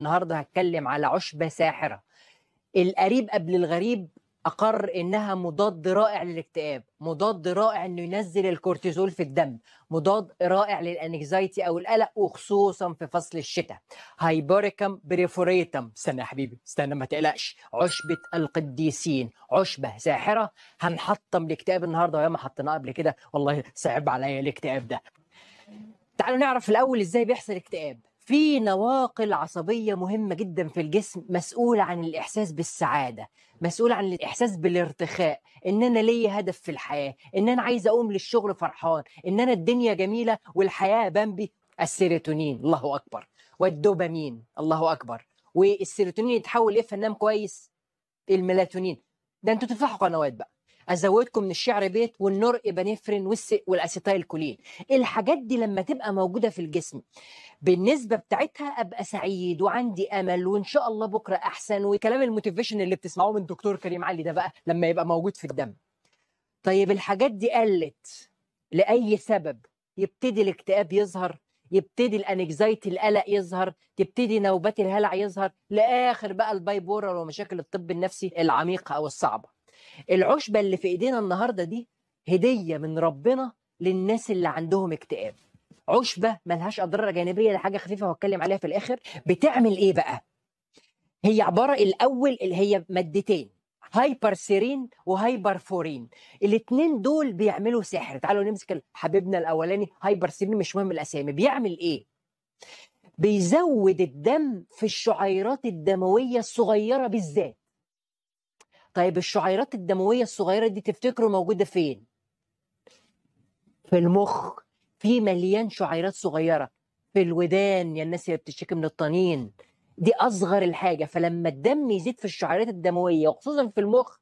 النهارده هتكلم على عشبه ساحره القريب قبل الغريب اقر انها مضاد رائع للاكتئاب مضاد رائع انه ينزل الكورتيزول في الدم مضاد رائع للانكزايتي او القلق وخصوصا في فصل الشتاء هايبوريكم بريفوريتم استنى يا حبيبي استنى ما تقلقش عشبه القديسين عشبه ساحره هنحطم الاكتئاب النهارده وياما حطيناه قبل كده والله صعب عليا الاكتئاب ده تعالوا نعرف الاول ازاي بيحصل اكتئاب في نواقل عصبيه مهمه جدا في الجسم مسؤوله عن الاحساس بالسعاده مسؤول عن الاحساس بالارتخاء ان انا ليا هدف في الحياه ان انا عايز اقوم للشغل فرحان ان انا الدنيا جميله والحياه بامبي السيروتونين الله اكبر والدوبامين الله اكبر والسيروتونين يتحول ايه فنان كويس الميلاتونين ده انتوا تفتحوا قنوات بقى ازودكم من الشعر بيت والنور والسق والاسيتايل كولين الحاجات دي لما تبقى موجوده في الجسم بالنسبه بتاعتها ابقى سعيد وعندي امل وان شاء الله بكره احسن وكلام الموتيفيشن اللي بتسمعوه من دكتور كريم علي ده بقى لما يبقى موجود في الدم طيب الحاجات دي قلت لاي سبب يبتدي الاكتئاب يظهر يبتدي الانكزايتي القلق يظهر تبتدي نوبات الهلع يظهر لاخر بقى البايبورال ومشاكل الطب النفسي العميقه او الصعبه العشبه اللي في ايدينا النهارده دي هديه من ربنا للناس اللي عندهم اكتئاب عشبه ملهاش اضرار جانبيه دي حاجه خفيفه وهتكلم عليها في الاخر بتعمل ايه بقى هي عباره الاول اللي هي مادتين هايبر سيرين وهايبر فورين الاثنين دول بيعملوا سحر تعالوا نمسك حبيبنا الاولاني هايبر سيرين مش مهم الاسامي بيعمل ايه بيزود الدم في الشعيرات الدمويه الصغيره بالذات طيب الشعيرات الدمويه الصغيره دي تفتكروا موجوده فين في المخ في مليان شعيرات صغيره في الودان يا الناس اللي بتشتكي من الطنين دي اصغر الحاجه فلما الدم يزيد في الشعيرات الدمويه وخصوصا في المخ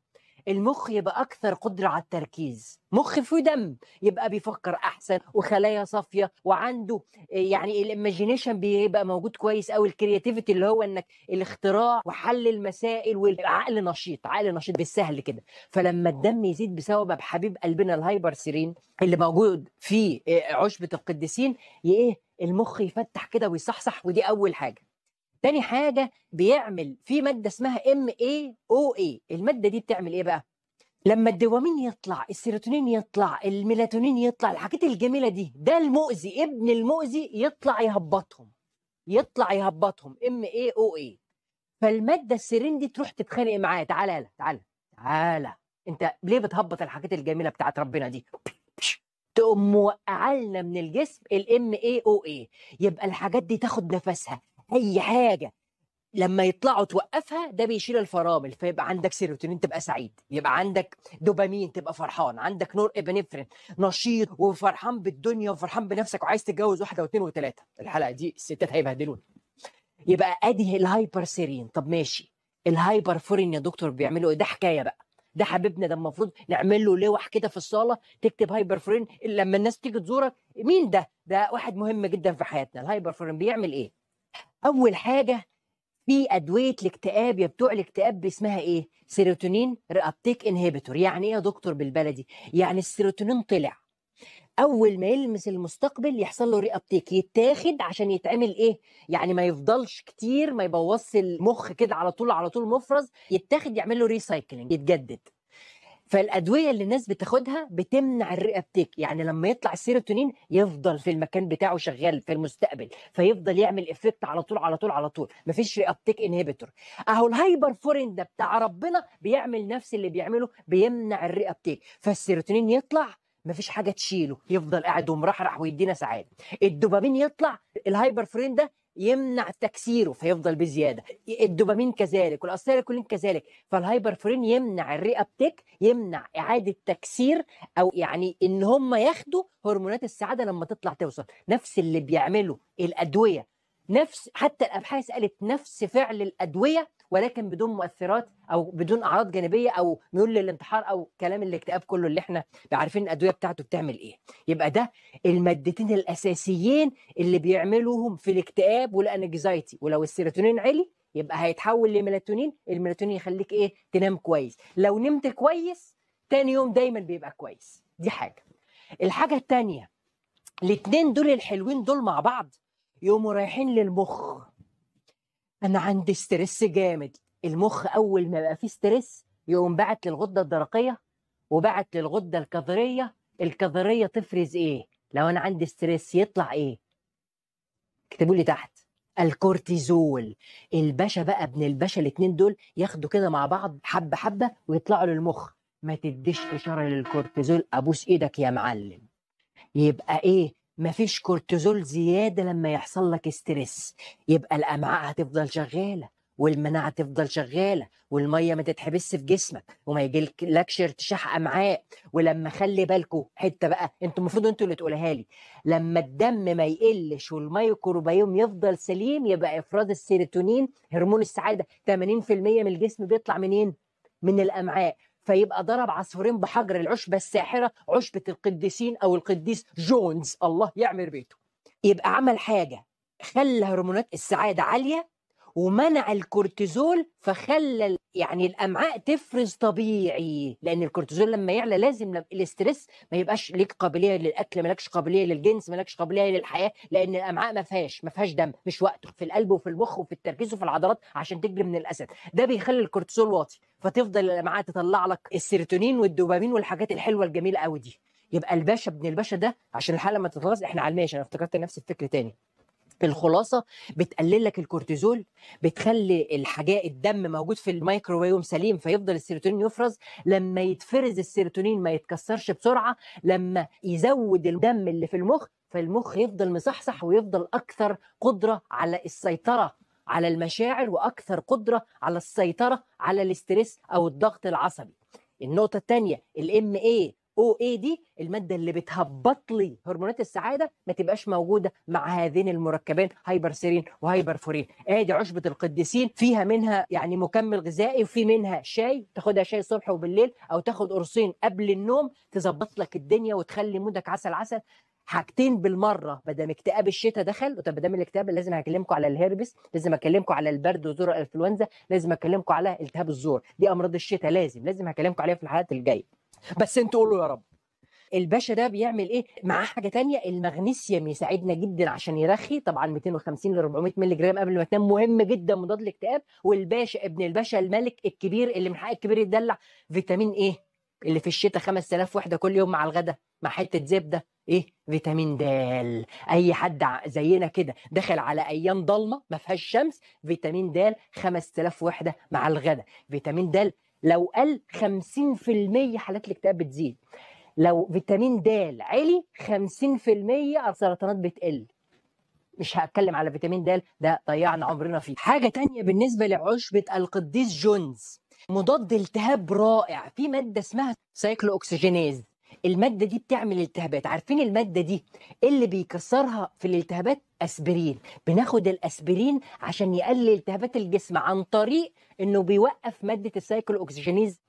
المخ يبقى اكثر قدره على التركيز مخ فيه دم يبقى بيفكر احسن وخلايا صافيه وعنده آه، يعني الايماجينيشن بيبقى موجود كويس أو الكرياتيفيتي اللي هو انك الاختراع وحل المسائل والعقل نشيط عقل نشيط بالسهل كده فلما الدم يزيد بسبب حبيب قلبنا الهايبر سيرين اللي موجود في آه، عشبه القديسين ايه المخ يفتح كده ويصحصح ودي اول حاجه تاني حاجه بيعمل في ماده اسمها ام اي او اي الماده دي بتعمل ايه بقى لما الدوبامين يطلع السيروتونين يطلع الميلاتونين يطلع الحاجات الجميله دي ده المؤذي ابن المؤذي يطلع يهبطهم يطلع يهبطهم ام اي او اي فالماده السيرين دي تروح تتخانق معاه تعالى يلا تعالى تعالى انت ليه بتهبط الحاجات الجميله بتاعت ربنا دي تقوم موقعلنا من الجسم الام اي او اي يبقى الحاجات دي تاخد نفسها اي حاجه لما يطلعوا توقفها ده بيشيل الفرامل فيبقى عندك سيروتونين تبقى سعيد يبقى عندك دوبامين تبقى فرحان عندك نور ابنفرين نشيط وفرحان بالدنيا وفرحان بنفسك وعايز تتجوز واحده واثنين وثلاثه الحلقه دي الستات هيبهدلونا يبقى ادي الهايبر سيرين طب ماشي الهايبر فورين يا دكتور بيعملوا ايه ده حكايه بقى ده حبيبنا ده المفروض نعمل له لوح كده في الصاله تكتب هايبر فورين لما الناس تيجي تزورك مين ده ده واحد مهم جدا في حياتنا الهايبر فورين بيعمل ايه اول حاجه في ادويه الاكتئاب يا بتوع الاكتئاب اسمها ايه سيروتونين ريابتيك انهبيتور يعني ايه يا دكتور بالبلدي يعني السيروتونين طلع اول ما يلمس المستقبل يحصل له ريابتيك يتاخد عشان يتعمل ايه يعني ما يفضلش كتير ما يبوظش المخ كده على طول على طول مفرز يتاخد يعمل له ريسايكلينج يتجدد فالادويه اللي الناس بتاخدها بتمنع الرئه بتبكي يعني لما يطلع السيروتونين يفضل في المكان بتاعه شغال في المستقبل فيفضل يعمل افكت على طول على طول على طول مفيش رئه بتك انهبيتور اهو الهايبر فورين ده بتاع ربنا بيعمل نفس اللي بيعمله بيمنع الرئه بتك فالسيروتونين يطلع مفيش حاجه تشيله يفضل قاعد ومرحرح ويدينا سعاده الدوبامين يطلع الهايبر فورين ده يمنع تكسيره فيفضل بزياده الدوبامين كذلك والاسيتيلكولين كذلك فالهايبرفورين يمنع الرئه بتك يمنع اعاده تكسير او يعني ان هم ياخدوا هرمونات السعاده لما تطلع توصل نفس اللي بيعمله الادويه نفس حتى الابحاث قالت نفس فعل الادويه ولكن بدون مؤثرات او بدون اعراض جانبيه او ميول للانتحار او كلام الاكتئاب كله اللي احنا عارفين الادويه بتاعته بتعمل ايه يبقى ده المادتين الاساسيين اللي بيعملوهم في الاكتئاب والانكزايتي ولو السيروتونين عالي يبقى هيتحول لميلاتونين الميلاتونين يخليك ايه تنام كويس لو نمت كويس تاني يوم دايما بيبقى كويس دي حاجه الحاجه الثانيه الاثنين دول الحلوين دول مع بعض يقوموا رايحين للمخ انا عندي ستريس جامد المخ اول ما بقى فيه ستريس يقوم بعت للغده الدرقيه وبعت للغده الكظريه الكظريه تفرز ايه لو انا عندي ستريس يطلع ايه اكتبوا لي تحت الكورتيزول الباشا بقى ابن الباشا الاتنين دول ياخدوا كده مع بعض حبه حبه ويطلعوا للمخ ما تديش اشاره للكورتيزول ابوس ايدك يا معلم يبقى ايه مفيش كورتيزول زياده لما يحصل لك ستريس يبقى الامعاء هتفضل شغاله والمناعه تفضل شغاله والميه ما تتحبسش في جسمك وما يجيلكش ارتشاح امعاء ولما خلي بالكو حته بقى انتوا المفروض انتوا اللي تقولها لي لما الدم ما يقلش والميكروبيوم يفضل سليم يبقى افراز السيروتونين هرمون السعاده 80% من الجسم بيطلع منين؟ من الامعاء فيبقى ضرب عصفورين بحجر العشبة الساحرة عشبة القديسين أو القديس جونز الله يعمر بيته يبقى عمل حاجة خلى هرمونات السعادة عالية ومنع الكورتيزول فخلى يعني الامعاء تفرز طبيعي لان الكورتيزول لما يعلى لازم الاسترس ما يبقاش ليك قابليه للاكل مالكش قابليه للجنس مالكش قابليه للحياه لان الامعاء ما فيهاش ما فيهاش دم مش وقته في القلب وفي المخ وفي التركيز وفي العضلات عشان تجري من الاسد ده بيخلي الكورتيزول واطي فتفضل الامعاء تطلع لك السيروتونين والدوبامين والحاجات الحلوه الجميله قوي دي يبقى الباشا ابن الباشا ده عشان الحاله ما تتخلص احنا على الماشي انا افتكرت نفس الفكر تاني بالخلاصه بتقلل لك الكورتيزول بتخلي الحاجات الدم موجود في الميكروويف سليم فيفضل السيروتونين يفرز لما يتفرز السيروتونين ما يتكسرش بسرعه لما يزود الدم اللي في المخ فالمخ يفضل مصحصح ويفضل اكثر قدره على السيطره على المشاعر واكثر قدره على السيطره على الاسترس او الضغط العصبي النقطه الثانيه الام اي او اي دي الماده اللي بتهبط لي هرمونات السعاده ما تبقاش موجوده مع هذين المركبين هايبر سيرين وهايبر فورين ادي عشبه القديسين فيها منها يعني مكمل غذائي وفي منها شاي تاخدها شاي الصبح وبالليل او تاخد قرصين قبل النوم تظبط لك الدنيا وتخلي مودك عسل عسل حاجتين بالمره ما دام اكتئاب الشتاء دخل وطب دام الاكتئاب لازم هكلمكم على الهربس لازم اكلمكم على البرد وزور الانفلونزا لازم اكلمكم على التهاب الزور دي امراض الشتاء لازم لازم هكلمكم عليها في الحلقات الجايه بس انت قول له يا رب الباشا ده بيعمل ايه معاه حاجه تانية المغنيسيوم يساعدنا جدا عشان يرخي طبعا 250 ل 400 مللي جرام قبل ما تنام مهم جدا مضاد للاكتئاب والباشا ابن الباشا الملك الكبير اللي من حق الكبير يدلع فيتامين ايه اللي في الشتاء 5000 وحده كل يوم مع الغداء مع حته زبده ايه فيتامين د اي حد زينا كده داخل على ايام ضلمه ما فيهاش شمس فيتامين د 5000 وحده مع الغداء فيتامين د لو قل 50% حالات الاكتئاب بتزيد لو فيتامين د عالي 50% السرطانات بتقل مش هتكلم على فيتامين د ده ضيعنا عمرنا فيه حاجه تانية بالنسبه لعشبه القديس جونز مضاد التهاب رائع في ماده اسمها سايكلو اوكسجينيز الماده دي بتعمل التهابات عارفين الماده دي اللي بيكسرها في الالتهابات اسبرين بناخد الاسبرين عشان يقلل التهابات الجسم عن طريق انه بيوقف ماده السايكل اوكسجينيز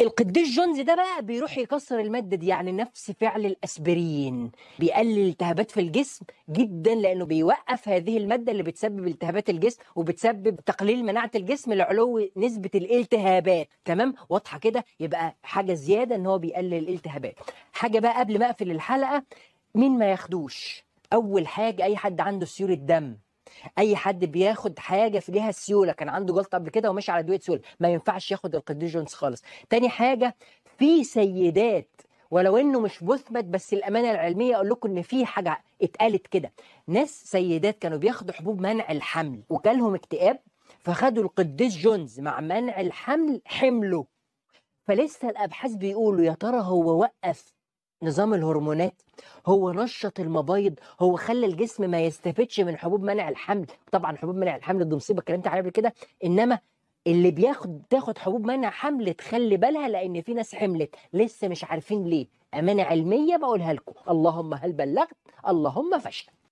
القديس جونز ده بقى بيروح يكسر المادة دي يعني نفس فعل الأسبرين بيقلل التهابات في الجسم جدا لأنه بيوقف هذه المادة اللي بتسبب التهابات الجسم وبتسبب تقليل مناعة الجسم لعلو نسبة الالتهابات تمام واضحة كده يبقى حاجة زيادة إن هو بيقلل الالتهابات حاجة بقى قبل ما أقفل الحلقة مين ما ياخدوش أول حاجة أي حد عنده سيولة دم اي حد بياخد حاجه في ليها سيوله كان عنده جلطه قبل كده ومشي على ادويه سيوله ما ينفعش ياخد القديجونز خالص تاني حاجه في سيدات ولو انه مش مثبت بس الامانه العلميه اقول لكم ان في حاجه اتقالت كده ناس سيدات كانوا بياخدوا حبوب منع الحمل وجالهم اكتئاب فخدوا القديس جونز مع منع الحمل حمله فلسه الابحاث بيقولوا يا ترى هو وقف نظام الهرمونات هو نشط المبايض هو خلى الجسم ما يستفدش من حبوب منع الحمل طبعا حبوب منع الحمل دي مصيبه اتكلمت عليها قبل كده انما اللي بياخد تاخد حبوب منع حمل تخلي بالها لان في ناس حملت لسه مش عارفين ليه امانه علميه بقولها لكم اللهم هل بلغت اللهم فشل